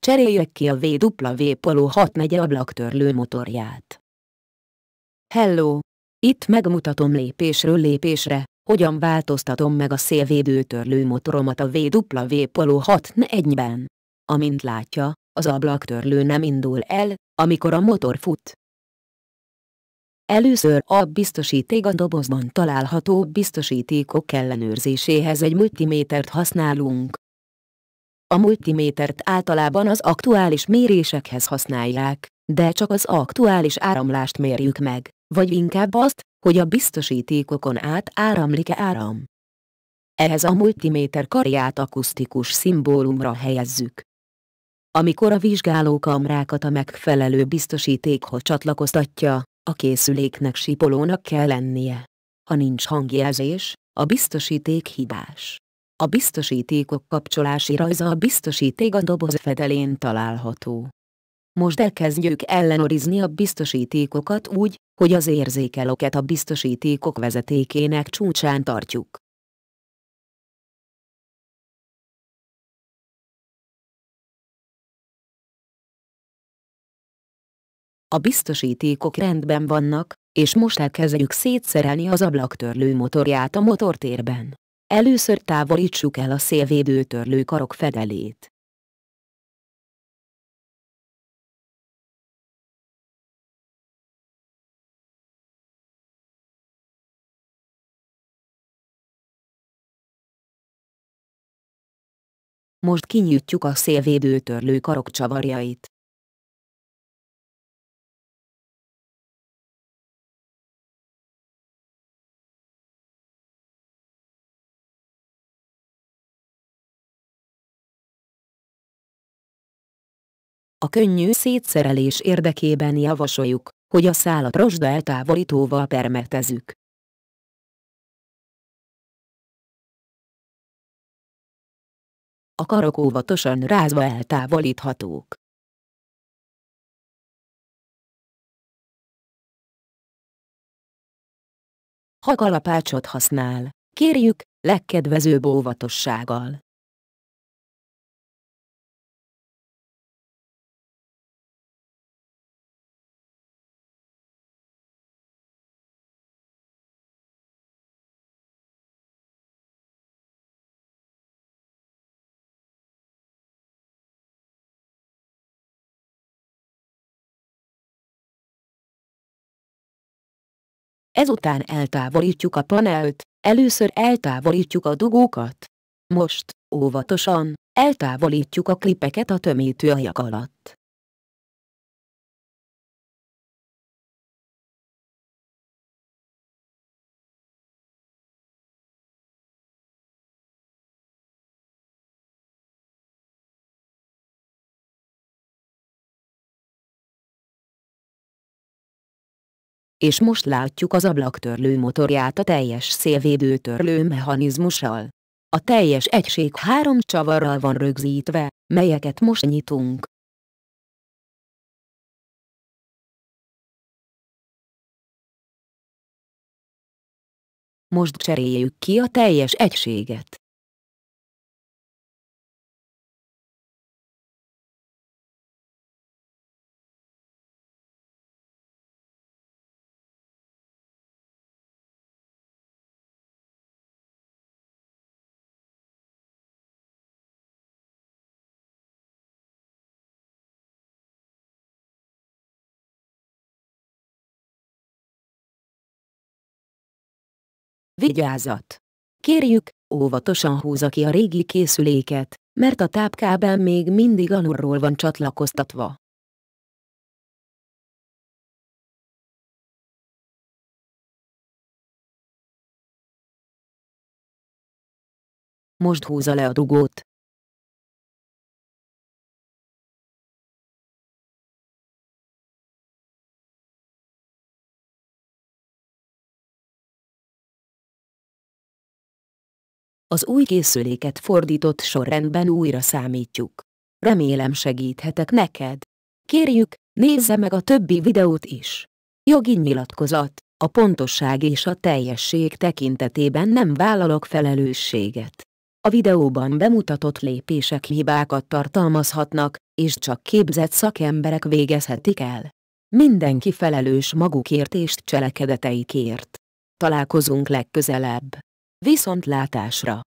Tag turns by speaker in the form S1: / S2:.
S1: Cseréljek ki a VW Polo 64 ablaktörlő motorját. Hello! Itt megmutatom lépésről lépésre, hogyan változtatom meg a szélvédőtörlő motoromat a VW Polo 61-ben. Amint látja, az ablaktörlő nem indul el, amikor a motor fut. Először a biztosíték a dobozban található biztosítékok ellenőrzéséhez egy multimétert használunk, a multimétert általában az aktuális mérésekhez használják, de csak az aktuális áramlást mérjük meg, vagy inkább azt, hogy a biztosítékokon át áramlik-e áram. Ehhez a multiméter karját akusztikus szimbólumra helyezzük. Amikor a kamrákat a megfelelő biztosítékhoz csatlakoztatja, a készüléknek sipolónak kell lennie. Ha nincs hangjelzés, a biztosíték hibás. A biztosítékok kapcsolási rajza a biztosíték a doboz fedelén található. Most elkezdjük ellenőrizni a biztosítékokat úgy,
S2: hogy az érzékelőket a biztosítékok vezetékének csúcsán tartjuk. A biztosítékok rendben
S1: vannak, és most elkezdjük szétszerelni az ablaktörlő motorját a motortérben.
S2: Először távolítsuk el a szélvédőtörlő karok fedelét. Most kinyitjuk a szélvédőtörlő karok csavarjait. A könnyű szétszerelés érdekében javasoljuk, hogy a szálat rozsda eltávolítóval permetezzük. A karok óvatosan rázva eltávolíthatók. Ha kalapácsot használ, kérjük, legkedvezőbb óvatossággal. Ezután eltávolítjuk a panelt, először eltávolítjuk a dugókat. Most, óvatosan, eltávolítjuk a klipeket a tömítőajak alatt. és most látjuk az ablaktörlő motorját a teljes szélvédő törlő mechanizmussal. A teljes egység három csavarral van rögzítve, melyeket most nyitunk. Most cseréljük ki a teljes egységet. Vigyázat! Kérjük,
S1: óvatosan húzza ki a régi készüléket, mert a tápkábel még mindig alulról van
S2: csatlakoztatva. Most húzza le a dugót. Az új készüléket fordított sorrendben újra számítjuk. Remélem
S1: segíthetek neked. Kérjük, nézze meg a többi videót is. Jogi nyilatkozat, a pontosság és a teljesség tekintetében nem vállalok felelősséget. A videóban bemutatott lépések hibákat tartalmazhatnak, és csak képzett szakemberek végezhetik el. Mindenki felelős magukért és
S2: cselekedeteikért. Találkozunk legközelebb. Viszontlátásra!